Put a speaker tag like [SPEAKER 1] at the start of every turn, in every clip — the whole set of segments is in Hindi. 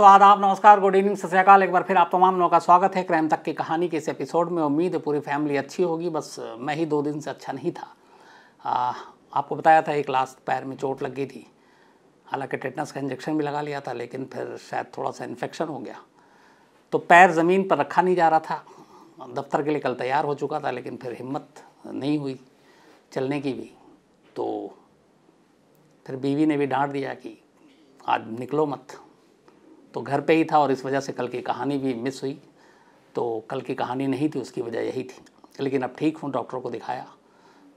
[SPEAKER 1] तो आदाब नमस्कार गुड इवनिंग सत एक बार फिर आप तमाम लोगों का स्वागत है क्राइम तक की कहानी के इस एपिसोड में उम्मीद है पूरी फैमिली अच्छी होगी बस मैं ही दो दिन से अच्छा नहीं था आ, आपको बताया था एक लास्ट पैर में चोट लग गई थी हालांकि टेटनस का इंजेक्शन भी लगा लिया था लेकिन फिर शायद थोड़ा सा इन्फेक्शन हो गया तो पैर ज़मीन पर रखा नहीं जा रहा था दफ्तर के लिए कल तैयार हो चुका था लेकिन फिर हिम्मत नहीं हुई चलने की भी तो फिर बीवी ने भी डांट दिया कि आज निकलो मत तो घर पे ही था और इस वजह से कल की कहानी भी मिस हुई तो कल की कहानी नहीं थी उसकी वजह यही थी लेकिन अब ठीक हूँ डॉक्टर को दिखाया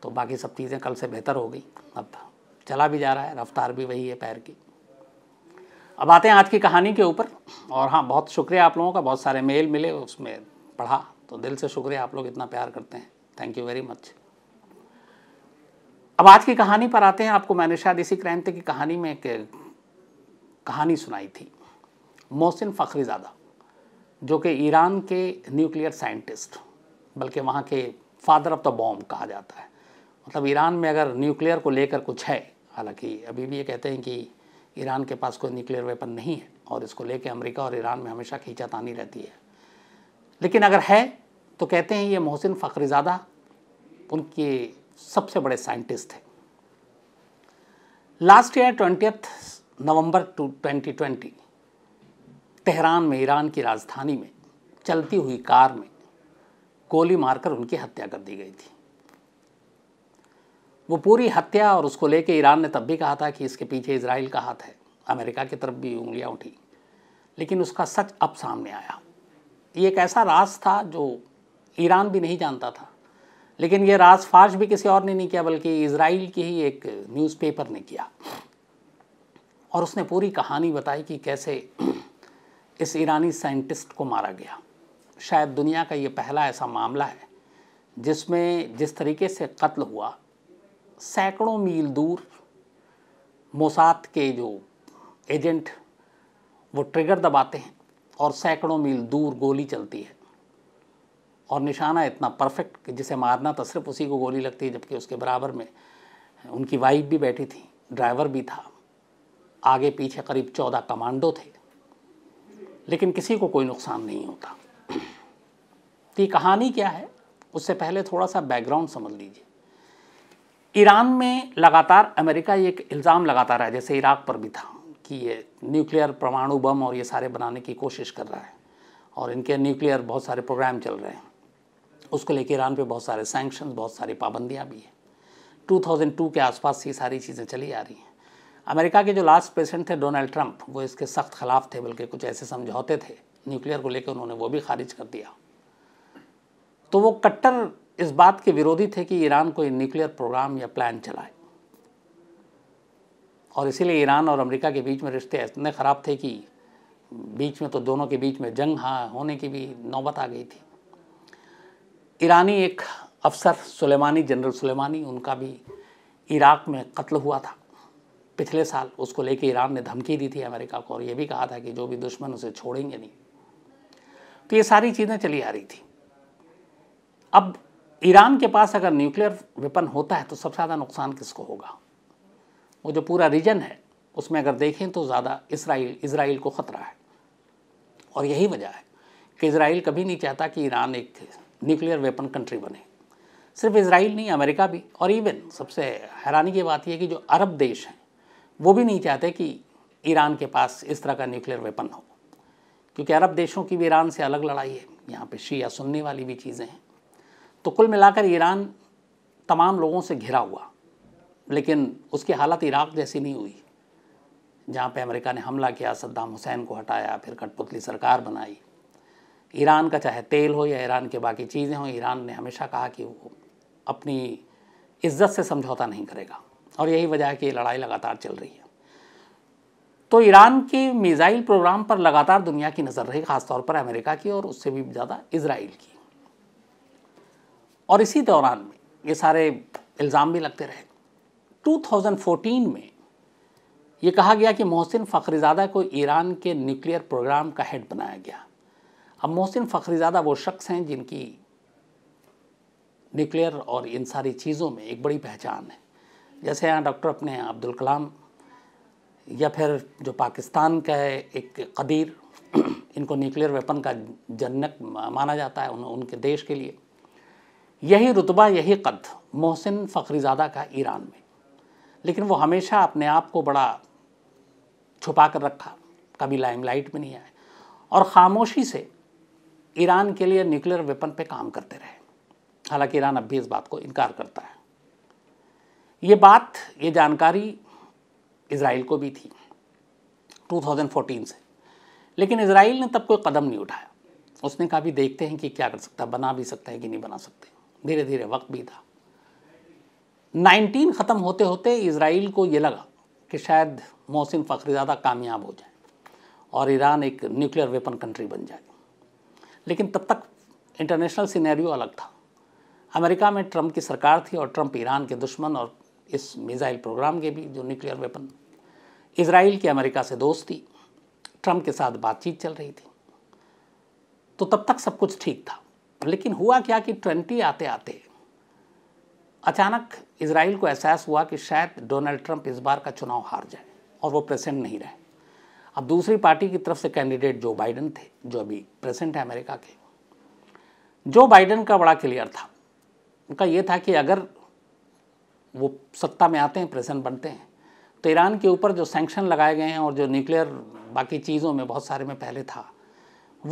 [SPEAKER 1] तो बाकी सब चीज़ें कल से बेहतर हो गई अब चला भी जा रहा है रफ्तार भी वही है पैर की अब आते हैं आज की कहानी के ऊपर और हाँ बहुत शुक्रिया आप लोगों का बहुत सारे मेल मिले उसमें पढ़ा तो दिल से शुक्रिया आप लोग इतना प्यार करते हैं थैंक यू वेरी मच अब आज की कहानी पर आते हैं आपको मैंने शायद इसी क्रांति की कहानी में एक कहानी सुनाई थी मोहसिन फ़खरीज़ादा जो कि ईरान के न्यूक्लियर साइंटिस्ट बल्कि वहाँ के फादर ऑफ द बॉम्ब कहा जाता है मतलब ईरान में अगर न्यूक्लियर को लेकर कुछ है हालांकि अभी भी ये कहते हैं कि ईरान के पास कोई न्यूक्लियर वेपन नहीं है और इसको लेकर अमेरिका और ईरान में हमेशा खींचातानी रहती है लेकिन अगर है तो कहते हैं ये मोहसिन फ़खरीज़ादा उनके सबसे बड़े साइंटिस्ट थे last year twentieth November two twenty twenty Tehran में ईरान की राजधानी में चलती हुई कार में गोली मारकर उनकी हत्या कर दी गई थी वो पूरी हत्या और उसको लेके ईरान ने तब भी कहा था कि इसके पीछे इसराइल का हाथ है अमेरिका की तरफ भी उंगलियां उठी लेकिन उसका सच अब सामने आया ये एक ऐसा राज था जो ईरान भी नहीं जानता था लेकिन ये राज फाश भी किसी और ने नहीं किया बल्कि इसराइल की ही एक न्यूज़पेपर ने किया और उसने पूरी कहानी बताई कि कैसे इस ईरानी साइंटिस्ट को मारा गया शायद दुनिया का ये पहला ऐसा मामला है जिसमें जिस तरीके से कत्ल हुआ सैकड़ों मील दूर मोसाद के जो एजेंट वो ट्रिगर दबाते हैं और सैकड़ों मील दूर गोली चलती है और निशाना इतना परफेक्ट कि जिसे मारना तो सिर्फ उसी को गोली लगती है जबकि उसके बराबर में उनकी वाइफ भी बैठी थी ड्राइवर भी था आगे पीछे करीब चौदह कमांडो थे लेकिन किसी को कोई नुकसान नहीं होता तो कहानी क्या है उससे पहले थोड़ा सा बैकग्राउंड समझ लीजिए ईरान में लगातार अमेरिका ये एक इल्ज़ाम लगाता रहा है जैसे इराक पर भी था कि ये न्यूक्लियर परमाणु बम और ये सारे बनाने की कोशिश कर रहा है और इनके न्यूक्लियर बहुत सारे प्रोग्राम चल रहे हैं उसको लेकर ईरान पे बहुत सारे सैंक्शन बहुत सारी पाबंदियाँ भी हैं 2002 के आसपास ये सारी चीज़ें चली आ रही हैं अमेरिका के जो लास्ट प्रेसिडेंट थे डोनाल्ड ट्रंप वो इसके सख्त खिलाफ थे बल्कि कुछ ऐसे समझौते थे न्यूक्लियर को लेकर उन्होंने वो भी खारिज कर दिया तो वो कट्टर इस बात के विरोधी थे कि ईरान कोई न्यूक्लियर प्रोग्राम या प्लान चलाए और इसीलिए ईरान और अमेरिका के बीच में रिश्ते इतने ख़राब थे कि बीच में तो दोनों के बीच में जंग हाँ होने की भी नौबत आ गई थी ईरानी एक अफसर सुलेमानी जनरल सुलेमानी उनका भी इराक में कत्ल हुआ था पिछले साल उसको लेके ईरान ने धमकी दी थी अमेरिका को और ये भी कहा था कि जो भी दुश्मन उसे छोड़ेंगे नहीं तो ये सारी चीज़ें चली आ रही थी अब ईरान के पास अगर न्यूक्लियर वेपन होता है तो सबसे ज़्यादा नुकसान किसको होगा वो जो पूरा रीजन है उसमें अगर देखें तो ज़्यादा इसराइल इसराइल को ख़तरा है और यही वजह है कि इसराइल कभी नहीं चाहता कि ईरान एक न्यूक्लियर वेपन कंट्री बने सिर्फ इसराइल नहीं अमेरिका भी और इवन सबसे हैरानी की बात यह कि जो अरब देश हैं वो भी नहीं चाहते कि ईरान के पास इस तरह का न्यूक्लियर वेपन हो क्योंकि अरब देशों की भी ईरान से अलग लड़ाई है यहाँ पे शिया सुन्नी वाली भी चीज़ें हैं तो कुल मिलाकर ईरान तमाम लोगों से घिरा हुआ लेकिन उसकी हालत इराक जैसी नहीं हुई जहाँ पे अमेरिका ने हमला किया सद्दाम हुसैन को हटाया फिर कठपुतली सरकार बनाई ईरान का चाहे तेल हो या ईरान के बाकी चीज़ें हों ईरान ने हमेशा कहा कि वो अपनी इज्जत से समझौता नहीं करेगा और यही वजह है कि लड़ाई लगातार चल रही है तो ईरान के मिज़ाइल प्रोग्राम पर लगातार दुनिया की नज़र रही खासतौर पर अमेरिका की और उससे भी ज़्यादा इसराइल की और इसी दौरान में ये सारे इल्ज़ाम भी लगते रहे 2014 में ये कहा गया कि मोहसिन फ़खरीज़ादा को ईरान के न्यूक्लियर प्रोग्राम का हेड बनाया गया अब मोहसिन फ़खरीज़ादा वो शख्स हैं जिनकी न्यूक्लियर और इन सारी चीज़ों में एक बड़ी पहचान है जैसे यहाँ डॉक्टर अपने अब्दुल कलाम या फिर जो पाकिस्तान का है एक कदीर इनको न्यूक्लियर वेपन का जनक माना जाता है उन, उनके देश के लिए यही रुतबा यही कद मोहसिन फ़खरीज़ादा का ईरान में लेकिन वो हमेशा अपने आप को बड़ा छुपा कर रखा कभी लाइमलाइट में नहीं आए और ख़ामोशी से ईरान के लिए न्यूक्लियर वेपन पे काम करते रहे हालांकि ईरान अब भी इस बात को इनकार करता है ये बात ये जानकारी इसराइल को भी थी 2014 से लेकिन इसराइल ने तब कोई कदम नहीं उठाया उसने कहा भी देखते हैं कि क्या कर सकता है बना भी सकता है कि नहीं बना सकते धीरे धीरे वक्त भी था 19 ख़त्म होते होते इसराइल को ये लगा कि शायद मोहसिन फ़खरीज़ादा कामयाब हो जाए और ईरान एक न्यूक्लियर वेपन कंट्री बन जाए लेकिन तब तक इंटरनेशनल सिनेरियो अलग था अमेरिका में ट्रंप की सरकार थी और ट्रंप ईरान के दुश्मन और इस मिज़ाइल प्रोग्राम के भी जो न्यूक्लियर वेपन इसराइल की अमेरिका से दोस्ती ट्रंप के साथ बातचीत चल रही थी तो तब तक सब कुछ ठीक था लेकिन हुआ क्या कि ट्वेंटी आते आते अचानक इसराइल को एहसास हुआ कि शायद डोनाल्ड ट्रंप इस बार का चुनाव हार जाए और वो प्रेसिडेंट नहीं रहे अब दूसरी पार्टी की तरफ से कैंडिडेट जो बाइडन थे जो अभी प्रेसिडेंट है अमेरिका के जो बाइडन का बड़ा क्लियर था उनका ये था कि अगर वो सत्ता में आते हैं प्रेसिडेंट बनते हैं तो ईरान के ऊपर जो सेंक्शन लगाए गए हैं और जो न्यूक्लियर बाकी चीज़ों में बहुत सारे में पहले था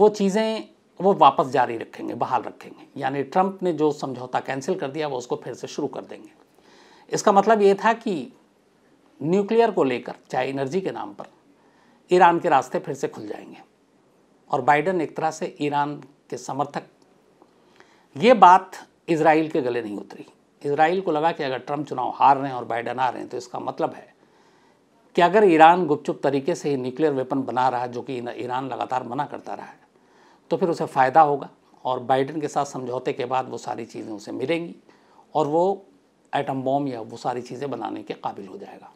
[SPEAKER 1] वो चीज़ें वो वापस जारी रखेंगे बहाल रखेंगे यानी ट्रंप ने जो समझौता कैंसिल कर दिया वो उसको फिर से शुरू कर देंगे इसका मतलब ये था कि न्यूक्लियर को लेकर चाहे एनर्जी के नाम पर ईरान के रास्ते फिर से खुल जाएंगे और बाइडन एक तरह से ईरान के समर्थक ये बात इसराइल के गले नहीं उतरी इसराइल को लगा कि अगर ट्रंप चुनाव हार रहे हैं और बाइडन आ रहे हैं तो इसका मतलब है कि अगर ईरान गुपचुप तरीके से ही न्यूक्लियर वेपन बना रहा है जो कि ईरान लगातार मना करता रहा है तो फिर उसे फ़ायदा होगा और बाइडन के साथ समझौते के बाद वो सारी चीज़ें उसे मिलेंगी और वो एटम बॉम्ब या वो सारी चीज़ें बनाने के काबिल हो जाएगा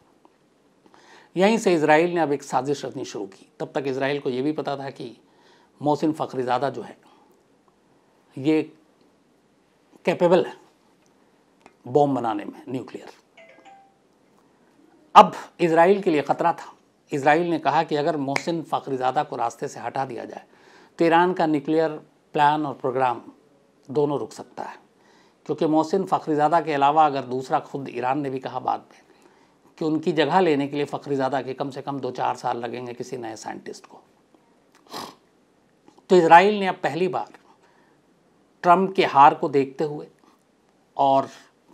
[SPEAKER 1] यहीं से इसराइल ने अब एक साजिश रचनी शुरू की तब तक इसराइल को ये भी पता था कि मोहसिन फ़खरीज़ादा जो है ये कैपेबल है बॉम्ब बनाने में न्यूक्लियर अब इसराइल के लिए ख़तरा था इसराइल ने कहा कि अगर मोहसिन फ़खरीजादा को रास्ते से हटा दिया जाए तो ईरान का न्यूक्लियर प्लान और प्रोग्राम दोनों रुक सकता है क्योंकि मोहसिन फ़खरीजादा के अलावा अगर दूसरा खुद ईरान ने भी कहा बाद में कि उनकी जगह लेने के लिए फ़खरीजादा के कम से कम दो चार साल लगेंगे किसी नए साइंटिस्ट को तो इसराइल ने अब पहली बार ट्रंप के हार को देखते हुए और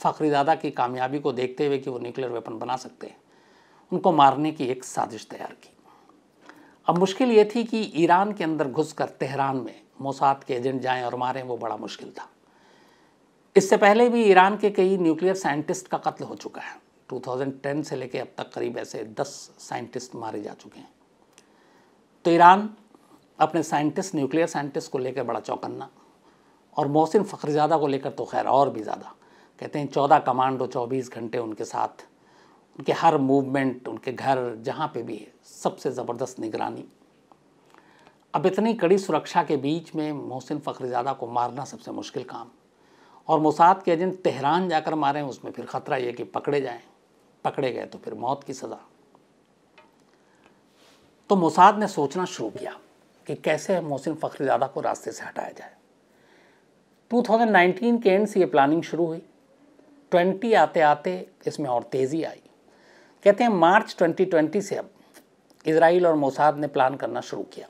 [SPEAKER 1] फ़खरीदादा की कामयाबी को देखते हुए कि वो न्यूक्लियर वेपन बना सकते हैं उनको मारने की एक साजिश तैयार की अब मुश्किल ये थी कि ईरान के अंदर घुसकर तेहरान में मोसाद के एजेंट जाएं और मारें वो बड़ा मुश्किल था इससे पहले भी ईरान के कई न्यूक्लियर साइंटिस्ट का कत्ल हो चुका है 2010 से लेकर अब तक करीब ऐसे 10 साइंटिस्ट मारे जा चुके हैं तो ईरान अपने साइंटिस्ट न्यूक्लियर साइंटिस्ट को लेकर बड़ा चौकन्ना और मोहसिन फ़खरजादा को लेकर तो खैर और भी ज़्यादा कहते हैं चौदह कमांडो चौबीस घंटे उनके साथ उनके हर मूवमेंट उनके घर जहाँ पे भी है सबसे ज़बरदस्त निगरानी अब इतनी कड़ी सुरक्षा के बीच में मोहसिन फ़खरीजादा को मारना सबसे मुश्किल काम और मोसाद के एजेंट तेहरान जाकर मारें उसमें फिर ख़तरा यह कि पकड़े जाएं पकड़े गए तो फिर मौत की सज़ा तो मोसाद ने सोचना शुरू किया कि कैसे मोहसिन फ़खरीजादा को रास्ते से हटाया जाए 2019 के एंड से ये प्लानिंग शुरू हुई ट्वेंटी आते आते इसमें और तेज़ी आई कहते हैं मार्च 2020 से अब इसराइल और मोसाद ने प्लान करना शुरू किया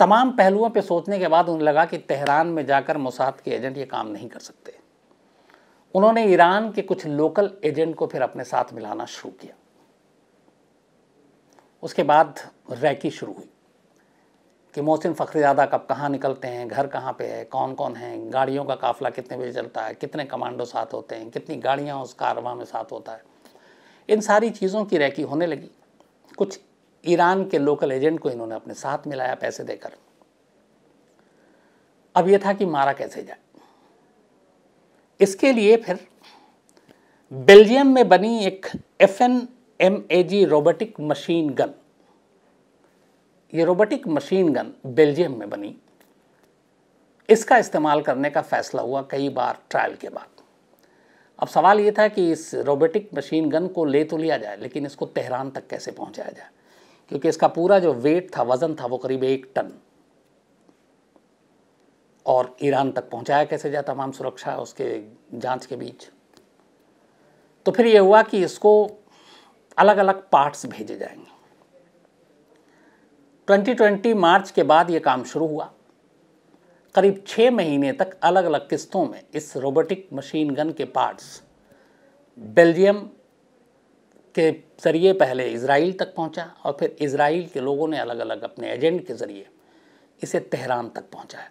[SPEAKER 1] तमाम पहलुओं पर सोचने के बाद उन्हें लगा कि तेहरान में जाकर मोसाद के एजेंट ये काम नहीं कर सकते उन्होंने ईरान के कुछ लोकल एजेंट को फिर अपने साथ मिलाना शुरू किया उसके बाद रैकी शुरू हुई कि मोहसिन फ़खरीजादा कब कहाँ निकलते हैं घर कहाँ पे है कौन कौन है गाड़ियों का काफ़िला कितने बजे चलता है कितने कमांडो साथ होते हैं कितनी गाड़ियाँ उस कारवा में साथ होता है इन सारी चीज़ों की रैकी होने लगी कुछ ईरान के लोकल एजेंट को इन्होंने अपने साथ मिलाया पैसे देकर अब यह था कि मारा कैसे जाए इसके लिए फिर बेल्जियम में बनी एक F N M A G robotic machine gun ये रोबोटिक मशीन गन बेल्जियम में बनी इसका इस्तेमाल करने का फैसला हुआ कई बार ट्रायल के बाद अब सवाल ये था कि इस रोबोटिक मशीन गन को ले तो लिया जाए लेकिन इसको तेहरान तक कैसे पहुंचाया जाए क्योंकि इसका पूरा जो वेट था वज़न था वो करीब एक टन और ईरान तक पहुंचाया कैसे जाए तमाम सुरक्षा उसके जांच के बीच तो फिर ये हुआ कि इसको अलग अलग पार्ट्स भेजे जाएंगे 2020 मार्च के बाद ये काम शुरू हुआ करीब छः महीने तक अलग अलग किस्तों में इस रोबोटिक मशीन गन के पार्ट्स बेल्जियम के ज़रिए पहले इसराइल तक पहुंचा और फिर इसराइल के लोगों ने अलग अलग अपने एजेंट के ज़रिए इसे तेहरान तक है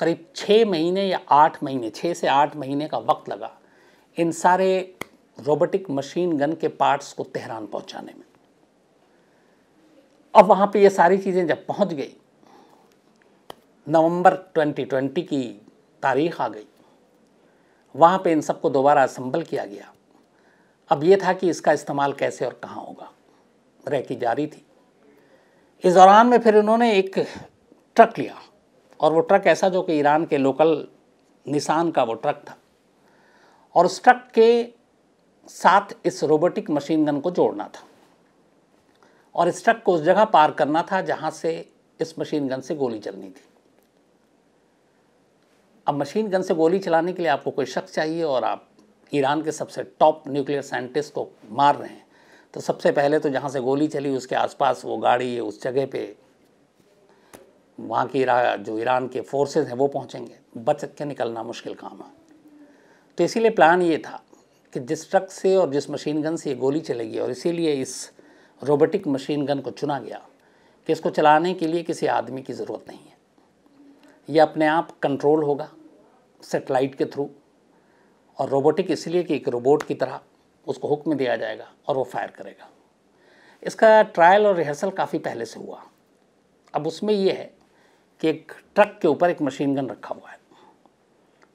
[SPEAKER 1] करीब छः महीने या आठ महीने छः से आठ महीने का वक्त लगा इन सारे रोबोटिक मशीन गन के पार्ट्स को तेहरान पहुंचाने में अब वहाँ पे ये सारी चीज़ें जब पहुँच गई नवंबर 2020 की तारीख आ गई वहाँ पे इन सबको दोबारा असम्बल किया गया अब ये था कि इसका इस्तेमाल कैसे और कहाँ होगा रैकी जारी थी इस दौरान में फिर इन्होंने एक ट्रक लिया और वो ट्रक ऐसा जो कि ईरान के लोकल निशान का वो ट्रक था और उस ट्रक के साथ इस रोबोटिक मशीन गन को जोड़ना था और इस ट्रक को उस जगह पार करना था जहाँ से इस मशीन गन से गोली चलनी थी अब मशीन गन से गोली चलाने के लिए आपको कोई शख्स चाहिए और आप ईरान के सबसे टॉप न्यूक्लियर साइंटिस्ट को मार रहे हैं तो सबसे पहले तो जहाँ से गोली चली उसके आसपास वो गाड़ी उस जगह पे वहाँ की जो ईरान के फोर्सेस हैं वो पहुँचेंगे बच के निकलना मुश्किल काम है तो इसीलिए प्लान ये था कि जिस ट्रक से और जिस मशीन गन से ये गोली चलेगी और इसीलिए इस रोबोटिक मशीन गन को चुना गया कि इसको चलाने के लिए किसी आदमी की ज़रूरत नहीं है यह अपने आप कंट्रोल होगा सेटेलाइट के थ्रू और रोबोटिक इसलिए कि एक रोबोट की तरह उसको हुक्म दिया जाएगा और वो फायर करेगा इसका ट्रायल और रिहर्सल काफ़ी पहले से हुआ अब उसमें यह है कि एक ट्रक के ऊपर एक मशीन गन रखा हुआ है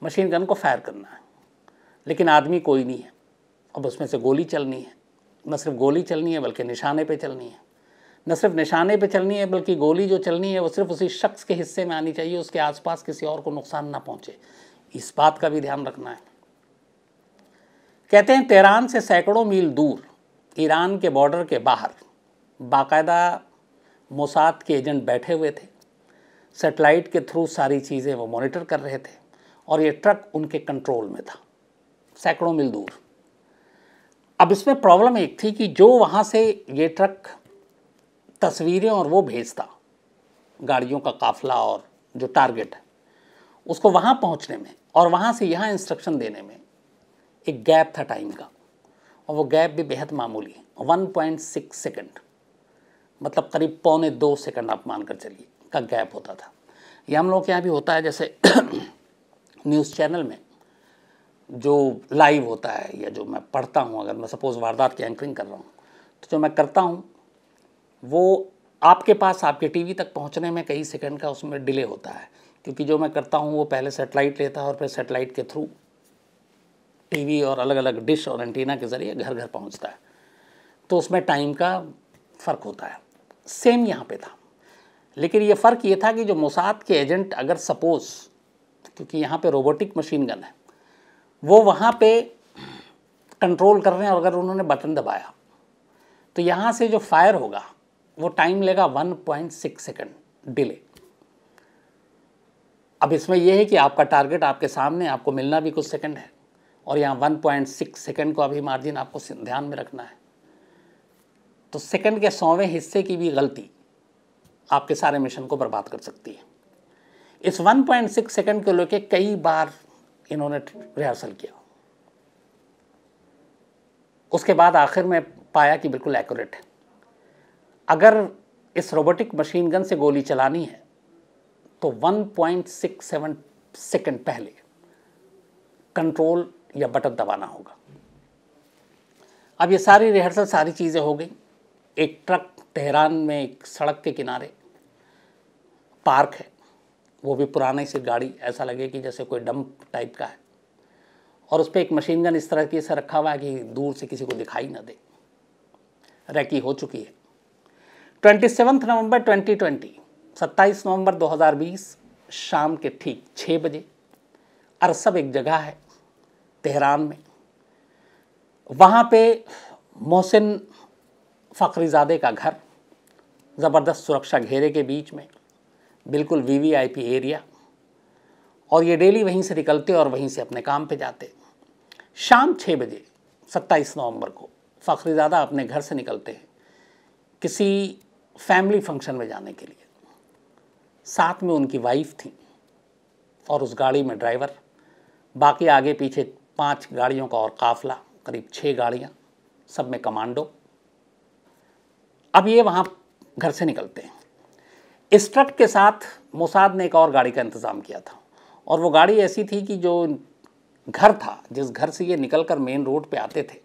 [SPEAKER 1] मशीन गन को फायर करना है लेकिन आदमी कोई नहीं है अब उसमें से गोली चलनी है न सिर्फ गोली चलनी है बल्कि निशाने पे चलनी है न सिर्फ निशाने पे चलनी है बल्कि गोली जो चलनी है वो सिर्फ उसी शख्स के हिस्से में आनी चाहिए उसके आसपास किसी और को नुकसान ना पहुंचे इस बात का भी ध्यान रखना है कहते हैं तेहरान से सैकड़ों मील दूर ईरान के बॉर्डर के बाहर बाकायदा मोसाद के एजेंट बैठे हुए थे सेटेलाइट के थ्रू सारी चीज़ें वो मॉनिटर कर रहे थे और ये ट्रक उनके कंट्रोल में था सैकड़ों मील दूर अब इसमें प्रॉब्लम एक थी कि जो वहाँ से ये ट्रक तस्वीरें और वो भेजता गाड़ियों का काफला और जो टारगेट है उसको वहाँ पहुँचने में और वहाँ से यहाँ इंस्ट्रक्शन देने में एक गैप था टाइम का और वो गैप भी बेहद मामूली है वन पॉइंट सिक्स सेकेंड मतलब करीब पौने दो सेकेंड आप मान कर चलिए का गैप होता था ये हम लोग के यहाँ भी होता है जैसे न्यूज़ चैनल में जो लाइव होता है या जो मैं पढ़ता हूँ अगर मैं सपोज़ वारदात की एंकरिंग कर रहा हूँ तो जो मैं करता हूँ वो आपके पास आपके टीवी तक पहुँचने में कई सेकंड का उसमें डिले होता है क्योंकि जो मैं करता हूँ वो पहले सेटेलाइट लेता है और फिर सेटेलाइट के थ्रू टीवी और अलग अलग डिश और एंटीना के ज़रिए घर घर पहुँचता है तो उसमें टाइम का फ़र्क होता है सेम यहाँ पे था लेकिन ये फ़र्क ये था कि जो मोसाद के एजेंट अगर सपोज़ क्योंकि यहाँ पे रोबोटिक मशीन गन है वो वहाँ पे कंट्रोल कर रहे हैं और अगर उन्होंने बटन दबाया तो यहाँ से जो फायर होगा वो टाइम लेगा 1.6 सेकेंड डिले अब इसमें यह है कि आपका टारगेट आपके सामने आपको मिलना भी कुछ सेकंड है और यहाँ 1.6 सेकेंड को अभी मार्जिन आपको ध्यान में रखना है तो सेकंड के सौवें हिस्से की भी गलती आपके सारे मिशन को बर्बाद कर सकती है इस 1.6 सेकेंड को लेकर कई बार इन्होंने रिहर्सल किया उसके बाद आखिर में पाया कि बिल्कुल एक्यूरेट है अगर इस रोबोटिक मशीन गन से गोली चलानी है तो 1.67 सेकंड पहले कंट्रोल या बटन दबाना होगा अब ये सारी रिहर्सल सारी चीज़ें हो गई एक ट्रक तेहरान में एक सड़क के किनारे पार्क है वो भी पुराने सी गाड़ी ऐसा लगे कि जैसे कोई डंप टाइप का है और उस पर एक मशीन गन इस तरह की से रखा हुआ है कि दूर से किसी को दिखाई ना दे रैकी हो चुकी है twenty seventh November twenty twenty सत्ताईस नवम्बर दो हज़ार बीस शाम के ठीक छः बजे अरसब एक जगह है तेहरान में वहाँ पे मोहसिन फ़खरीजादे का घर ज़बरदस्त सुरक्षा घेरे के बीच में बिल्कुल वीवीआईपी एरिया और ये डेली वहीं से निकलते और वहीं से अपने काम पे जाते शाम छः बजे सत्ताईस नवंबर को फ़खरीज़ादा अपने घर से निकलते हैं किसी फैमिली फंक्शन में जाने के लिए साथ में उनकी वाइफ थी और उस गाड़ी में ड्राइवर बाकी आगे पीछे पांच गाड़ियों का और काफला करीब छः गाड़ियाँ सब में कमांडो अब ये वहाँ घर से निकलते हैं ट्रक के साथ मोसाद ने एक और गाड़ी का इंतज़ाम किया था और वो गाड़ी ऐसी थी कि जो घर था जिस घर से ये निकल कर मेन रोड पे आते थे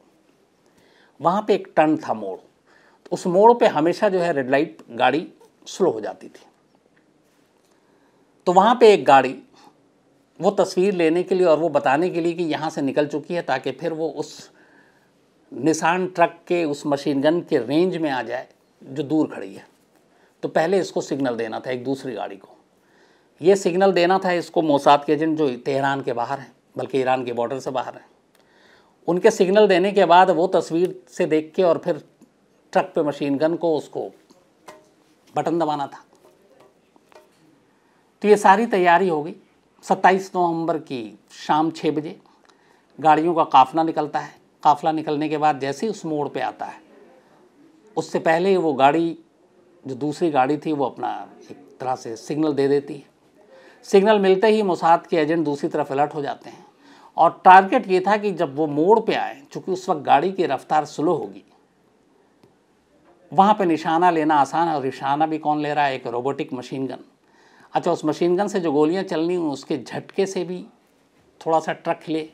[SPEAKER 1] वहाँ पे एक टर्न था मोड़ तो उस मोड़ पे हमेशा जो है रेड लाइट गाड़ी स्लो हो जाती थी तो वहाँ पे एक गाड़ी वो तस्वीर लेने के लिए और वो बताने के लिए कि यहाँ से निकल चुकी है ताकि फिर वो उस निशान ट्रक के उस मशीन गन के रेंज में आ जाए जो दूर खड़ी है तो पहले इसको सिग्नल देना था एक दूसरी गाड़ी को ये सिग्नल देना था इसको मोसाद के एजेंट जो तेहरान के बाहर हैं बल्कि ईरान के बॉर्डर से बाहर हैं उनके सिग्नल देने के बाद वो तस्वीर से देख के और फिर ट्रक पे मशीन गन को उसको बटन दबाना था तो ये सारी तैयारी होगी सत्ताईस नवंबर की शाम छः बजे गाड़ियों का काफला निकलता है काफला निकलने के बाद जैसे ही उस मोड़ पे आता है उससे पहले वो गाड़ी जो दूसरी गाड़ी थी वो अपना एक तरह से सिग्नल दे देती है सिग्नल मिलते ही मुसाद के एजेंट दूसरी तरफ अलर्ट हो जाते हैं और टारगेट ये था कि जब वो मोड़ पे आए चूँकि उस वक्त गाड़ी की रफ्तार स्लो होगी वहाँ पे निशाना लेना आसान है और निशाना भी कौन ले रहा है एक रोबोटिक मशीन गन अच्छा उस मशीन गन से जो गोलियाँ चलनी हूँ उसके झटके से भी थोड़ा सा ट्रक हिले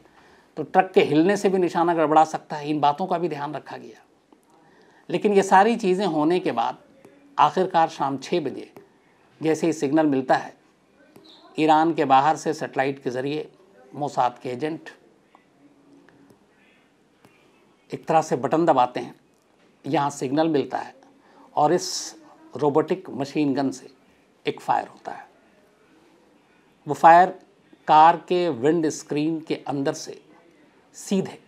[SPEAKER 1] तो ट्रक के हिलने से भी निशाना गड़बड़ा सकता है इन बातों का भी ध्यान रखा गया लेकिन ये सारी चीज़ें होने के बाद आखिरकार शाम छः बजे जैसे ही सिग्नल मिलता है ईरान के बाहर से सेटेलाइट के ज़रिए मोसाद के एजेंट एक तरह से बटन दबाते हैं यहाँ सिग्नल मिलता है और इस रोबोटिक मशीन गन से एक फायर होता है वो फायर कार के विंड स्क्रीन के अंदर से सीधे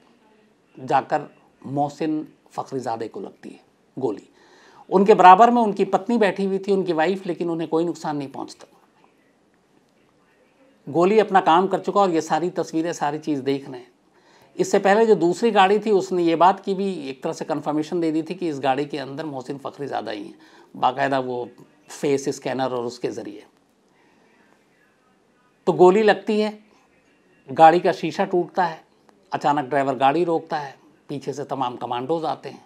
[SPEAKER 1] जाकर मोहसिन फ़खरीजादे को लगती है गोली उनके बराबर में उनकी पत्नी बैठी हुई थी उनकी वाइफ लेकिन उन्हें कोई नुकसान नहीं पहुंचता गोली अपना काम कर चुका और ये सारी तस्वीरें सारी चीज़ देख रहे हैं इससे पहले जो दूसरी गाड़ी थी उसने ये बात की भी एक तरह से कंफर्मेशन दे दी थी कि इस गाड़ी के अंदर मोहसिन फ़खरी ज़्यादा ही हैं बाकायदा वो फेस स्कैनर और उसके ज़रिए तो गोली लगती है गाड़ी का शीशा टूटता है अचानक ड्राइवर गाड़ी रोकता है पीछे से तमाम कमांडोज आते हैं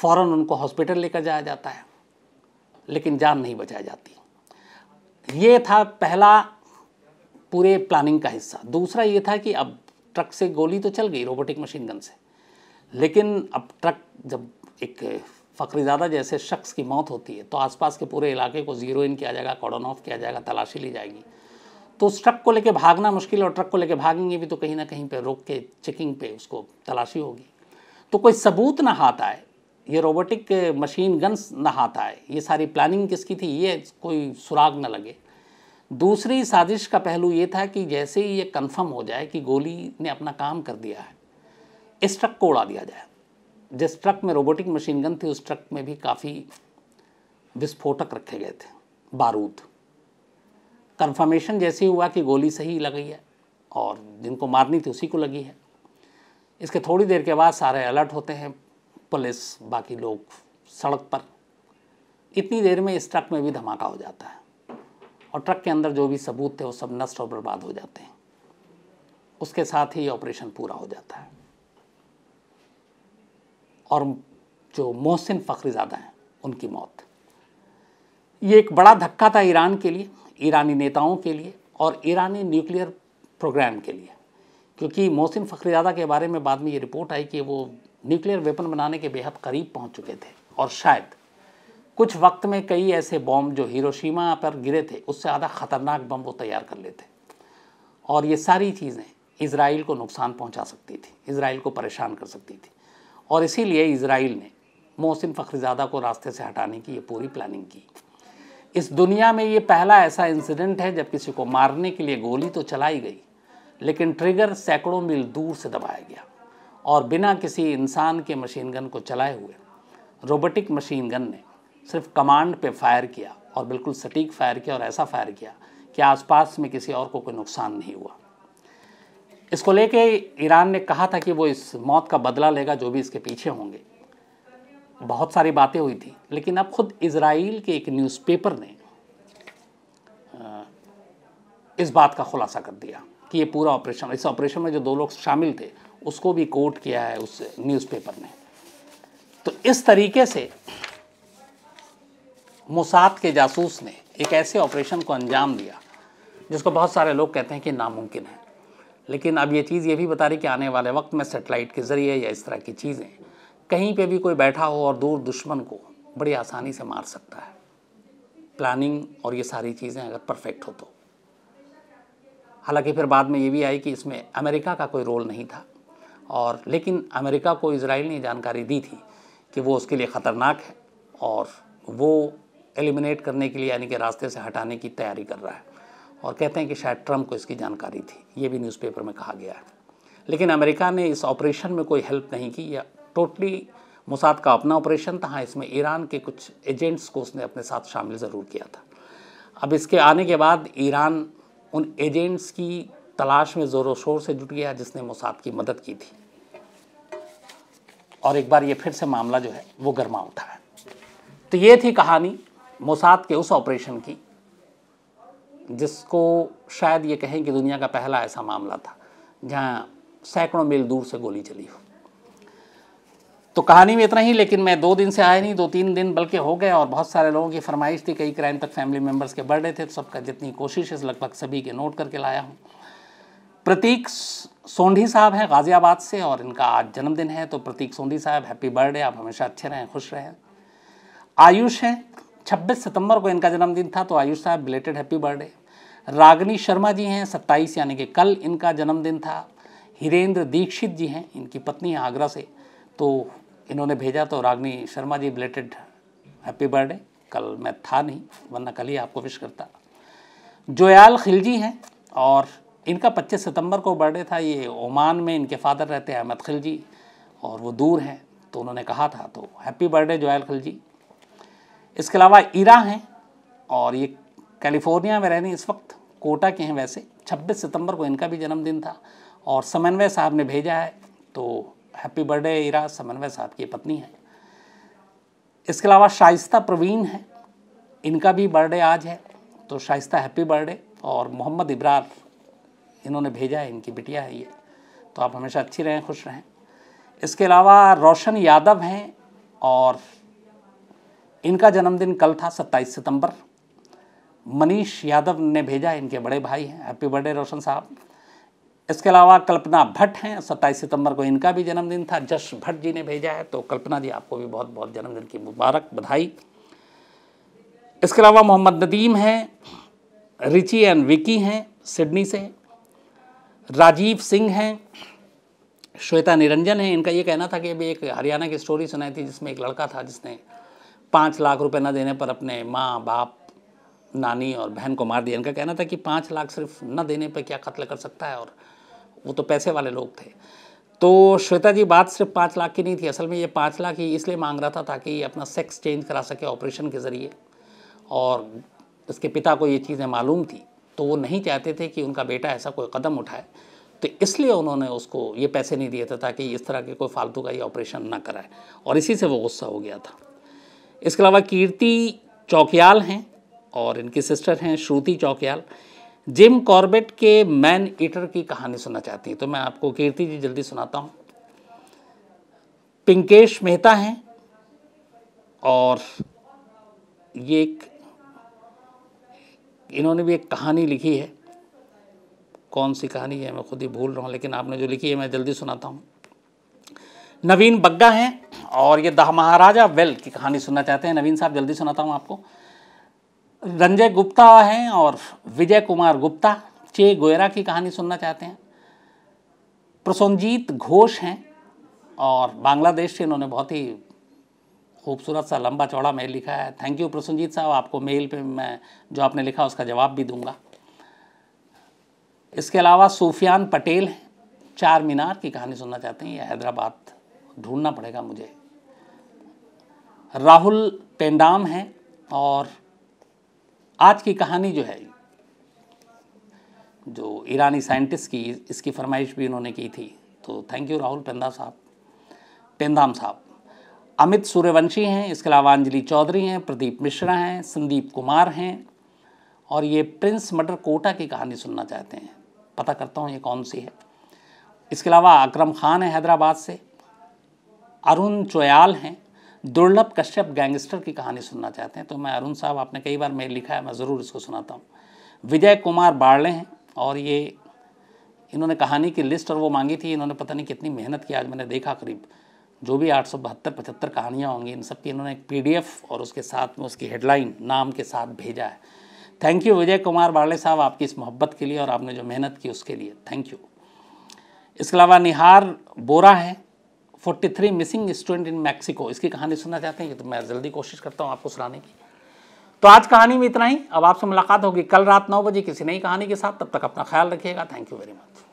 [SPEAKER 1] फ़ौर उनको हॉस्पिटल लेकर जाया जाता है लेकिन जान नहीं बचाई जाती ये था पहला पूरे प्लानिंग का हिस्सा दूसरा ये था कि अब ट्रक से गोली तो चल गई रोबोटिक मशीन गन से लेकिन अब ट्रक जब एक फ़करीज़ादा जैसे शख्स की मौत होती है तो आसपास के पूरे इलाके को ज़ीरो इन किया जाएगा कॉर्डन ऑफ किया जाएगा तलाशी ली जाएगी तो उस ट्रक को लेके भागना मुश्किल और ट्रक को लेके भागेंगे भी तो कहीं ना कहीं पे रोक के चेकिंग पे उसको तलाशी होगी तो कोई सबूत ना हाथ आए ये रोबोटिक मशीन गन्स नहाता है ये सारी प्लानिंग किसकी थी ये कोई सुराग न लगे दूसरी साजिश का पहलू ये था कि जैसे ही ये कंफर्म हो जाए कि गोली ने अपना काम कर दिया है इस ट्रक को उड़ा दिया जाए जिस ट्रक में रोबोटिक मशीन गन थी उस ट्रक में भी काफ़ी विस्फोटक रखे गए थे बारूद कंफर्मेशन जैसे हुआ कि गोली सही लगी है और जिनको मारनी थी उसी को लगी है इसके थोड़ी देर के बाद सारे अलर्ट होते हैं पुलिस बाकी लोग सड़क पर इतनी देर में इस ट्रक में भी धमाका हो जाता है और ट्रक के अंदर जो भी सबूत थे वो सब नष्ट और बर्बाद हो जाते हैं उसके साथ ही ऑपरेशन पूरा हो जाता है और जो मोहसिन फ़खरीजादा हैं उनकी मौत ये एक बड़ा धक्का था ईरान के लिए ईरानी नेताओं के लिए और ईरानी न्यूक्लियर प्रोग्राम के लिए क्योंकि मोहसिन फ़खरीजादा के बारे में बाद में ये रिपोर्ट आई कि वो न्यूक्लियर वेपन बनाने के बेहद करीब पहुंच चुके थे और शायद कुछ वक्त में कई ऐसे बॉम्ब जो हिरोशिमा पर गिरे थे उससे ज़्यादा ख़तरनाक बम वो तैयार कर लेते और ये सारी चीज़ें इसराइल को नुकसान पहुंचा सकती थी इसराइल को परेशान कर सकती थी और इसीलिए इसराइल ने मोहसिन फ़खरीजादा को रास्ते से हटाने की ये पूरी प्लानिंग की इस दुनिया में ये पहला ऐसा इंसिडेंट है जब किसी को मारने के लिए गोली तो चलाई गई लेकिन ट्रिगर सैकड़ों मील दूर से दबाया गया और बिना किसी इंसान के मशीन गन को चलाए हुए रोबोटिक मशीन गन ने सिर्फ कमांड पे फायर किया और बिल्कुल सटीक फायर किया और ऐसा फायर किया कि आसपास में किसी और को कोई नुकसान नहीं हुआ इसको लेके ईरान ने कहा था कि वो इस मौत का बदला लेगा जो भी इसके पीछे होंगे बहुत सारी बातें हुई थी लेकिन अब खुद इसराइल के एक न्यूज़पेपर ने इस बात का खुलासा कर दिया कि ये पूरा ऑपरेशन इस ऑपरेशन में जो दो लोग शामिल थे उसको भी कोट किया है उस न्यूज़पेपर ने तो इस तरीके से मुसाद के जासूस ने एक ऐसे ऑपरेशन को अंजाम दिया जिसको बहुत सारे लोग कहते हैं कि नामुमकिन है लेकिन अब ये चीज़ ये भी बता रही कि आने वाले वक्त में सेटेलाइट के ज़रिए या इस तरह की चीज़ें कहीं पे भी कोई बैठा हो और दूर दुश्मन को बड़ी आसानी से मार सकता है प्लानिंग और ये सारी चीज़ें अगर परफेक्ट हो तो हालांकि फिर बाद में ये भी आई कि इसमें अमेरिका का कोई रोल नहीं था और लेकिन अमेरिका को इसराइल ने जानकारी दी थी कि वो उसके लिए ख़तरनाक है और वो एलिमिनेट करने के लिए यानी कि रास्ते से हटाने की तैयारी कर रहा है और कहते हैं कि शायद ट्रम्प को इसकी जानकारी थी ये भी न्यूज़पेपर में कहा गया है लेकिन अमेरिका ने इस ऑपरेशन में कोई हेल्प नहीं की या टोटली मुसाद का अपना ऑपरेशन था हाँ इसमें ईरान के कुछ एजेंट्स को उसने अपने साथ शामिल ज़रूर किया था अब इसके आने के बाद ईरान उन एजेंट्स की तलाश में ज़ोरों शोर से जुट गया जिसने मोसाद की मदद की थी और एक बार ये फिर से मामला जो है वो गर्मा उठा है तो ये थी कहानी मोसाद के उस ऑपरेशन की जिसको शायद ये कहें कि दुनिया का पहला ऐसा मामला था जहाँ सैकड़ों मील दूर से गोली चली हो तो कहानी में इतना ही लेकिन मैं दो दिन से आया नहीं दो तीन दिन बल्कि हो गए और बहुत सारे लोगों की फरमाइश थी कई क्राइम तक फैमिली मेम्बर्स के बर्थडे थे तो सबका जितनी कोशिश है लगभग सभी के नोट करके लाया हूँ प्रतीक सोंढी साहब हैं गाज़ियाबाद से और इनका आज जन्मदिन है तो प्रतीक सोंढी साहब हैप्पी बर्थडे आप हमेशा अच्छे रहें खुश रहें आयुष हैं 26 सितंबर को इनका जन्मदिन था तो आयुष साहब belated happy birthday Ragini Sharma ji हैं 27 यानी कि कल इनका जन्मदिन था हीरेंद्र दीक्षित जी हैं इनकी पत्नी आगरा से तो इन्होंने भेजा तो Ragini Sharma ji belated happy birthday कल मैं था नहीं वरना कल ही आपको विश करता जोयाल खिलजी हैं और इनका 25 सितंबर को बर्थडे था ये ओमान में इनके फादर रहते हैं अहमद खिलजी और वो दूर हैं तो उन्होंने कहा था तो हैप्पी बर्थडे जोयल खिलजी इसके अलावा ईरा हैं और ये कैलिफोर्निया में रहने इस वक्त कोटा के हैं वैसे 26 सितंबर को इनका भी जन्मदिन था और समन्वय साहब ने भेजा है तो हैप्पी बर्थडे इरा समन्वय साहब की पत्नी है इसके अलावा शाइस्ता प्रवीण है इनका भी बर्थडे आज है तो शाइस्ता हैप्पी बर्थडे और मोहम्मद इब्रार इन्होंने भेजा है इनकी बिटिया है ये तो आप हमेशा अच्छी रहें खुश रहें इसके अलावा रोशन यादव हैं और इनका जन्मदिन कल था 27 सितंबर मनीष यादव ने भेजा इनके बड़े भाई हैं हैप्पी बर्थडे रोशन साहब इसके अलावा कल्पना भट्ट हैं 27 सितंबर को इनका भी जन्मदिन था जश भट्ट जी ने भेजा है तो कल्पना जी आपको भी बहुत बहुत जन्मदिन की मुबारक बधाई इसके अलावा मोहम्मद नदीम हैं रिची एंड विकी हैं सिडनी से राजीव सिंह हैं श्वेता निरंजन हैं इनका ये कहना था कि अभी एक हरियाणा की स्टोरी सुनाई थी जिसमें एक लड़का था जिसने पाँच लाख रुपए न देने पर अपने माँ बाप नानी और बहन को मार दिया इनका कहना था कि पाँच लाख सिर्फ न देने पर क्या कत्ल कर सकता है और वो तो पैसे वाले लोग थे तो श्वेता जी बात सिर्फ पाँच लाख की नहीं थी असल में ये पाँच लाख ही इसलिए मांग रहा था ताकि ये अपना सेक्स चेंज करा सके ऑपरेशन के ज़रिए और इसके पिता को ये चीज़ें मालूम थी तो वो नहीं चाहते थे कि उनका बेटा ऐसा कोई कदम उठाए तो इसलिए उन्होंने उसको ये पैसे नहीं दिए थे ताकि इस तरह के कोई फालतू का ये ऑपरेशन ना कराए और इसी से वो गुस्सा हो गया था इसके अलावा कीर्ति चौकियाल हैं और इनकी सिस्टर हैं श्रुति चौकियाल जिम कॉर्बेट के मैन ईटर की कहानी सुनना चाहती हैं तो मैं आपको कीर्ति जी जल्दी सुनाता हूँ पिंकेश मेहता हैं और ये एक इन्होंने भी एक कहानी लिखी है कौन सी कहानी है मैं खुद ही भूल रहा हूँ लेकिन आपने जो लिखी है मैं जल्दी सुनाता हूँ नवीन बग्गा हैं और ये दह महाराजा वेल की कहानी सुनना चाहते हैं नवीन साहब जल्दी सुनाता हूँ आपको रंजय गुप्ता हैं और विजय कुमार गुप्ता चे गोयरा की कहानी सुनना चाहते हैं प्रसोनजीत घोष हैं और बांग्लादेश से इन्होंने बहुत ही खूबसूरत सा लंबा चौड़ा मेल लिखा है थैंक यू प्रसन्नजीत साहब आपको मेल पे मैं जो आपने लिखा उसका जवाब भी दूंगा इसके अलावा सूफियान पटेल चार मीनार की कहानी सुनना चाहते हैं ये हैदराबाद ढूंढना पड़ेगा मुझे राहुल पेंडाम है और आज की कहानी जो है जो ईरानी साइंटिस्ट की इसकी फरमाइश भी उन्होंने की थी तो थैंक यू राहुल पेंदा साहब पेंदाम साहब अमित सूर्यवंशी हैं इसके अलावा अंजलि चौधरी हैं प्रदीप मिश्रा हैं संदीप कुमार हैं और ये प्रिंस मटर कोटा की कहानी सुनना चाहते हैं पता करता हूँ ये कौन सी है इसके अलावा अकरम खान है हैदराबाद से अरुण चोयाल हैं दुर्लभ कश्यप गैंगस्टर की कहानी सुनना चाहते हैं तो मैं अरुण साहब आपने कई बार मेल लिखा है मैं ज़रूर इसको सुनाता हूँ विजय कुमार बाड़े हैं और ये इन्होंने कहानी की लिस्ट और वो मांगी थी इन्होंने पता नहीं कितनी मेहनत की आज मैंने देखा करीब जो भी आठ सौ बहत्तर पचहत्तर कहानियाँ होंगी इन सब की इन्होंने एक पीडीएफ और उसके साथ में उसकी हेडलाइन नाम के साथ भेजा है थैंक यू विजय कुमार बाड़े साहब आपकी इस मोहब्बत के लिए और आपने जो मेहनत की उसके लिए थैंक यू इसके अलावा निहार बोरा है 43 मिसिंग स्टूडेंट इन मैक्सिको इसकी कहानी सुनना चाहते हैं ये तो मैं जल्दी कोशिश करता हूँ आपको सुनाने की तो आज कहानी में इतना ही अब आपसे मुलाकात होगी कल रात नौ बजे किसी नई कहानी के साथ तब तक अपना ख्याल रखिएगा थैंक यू वेरी मच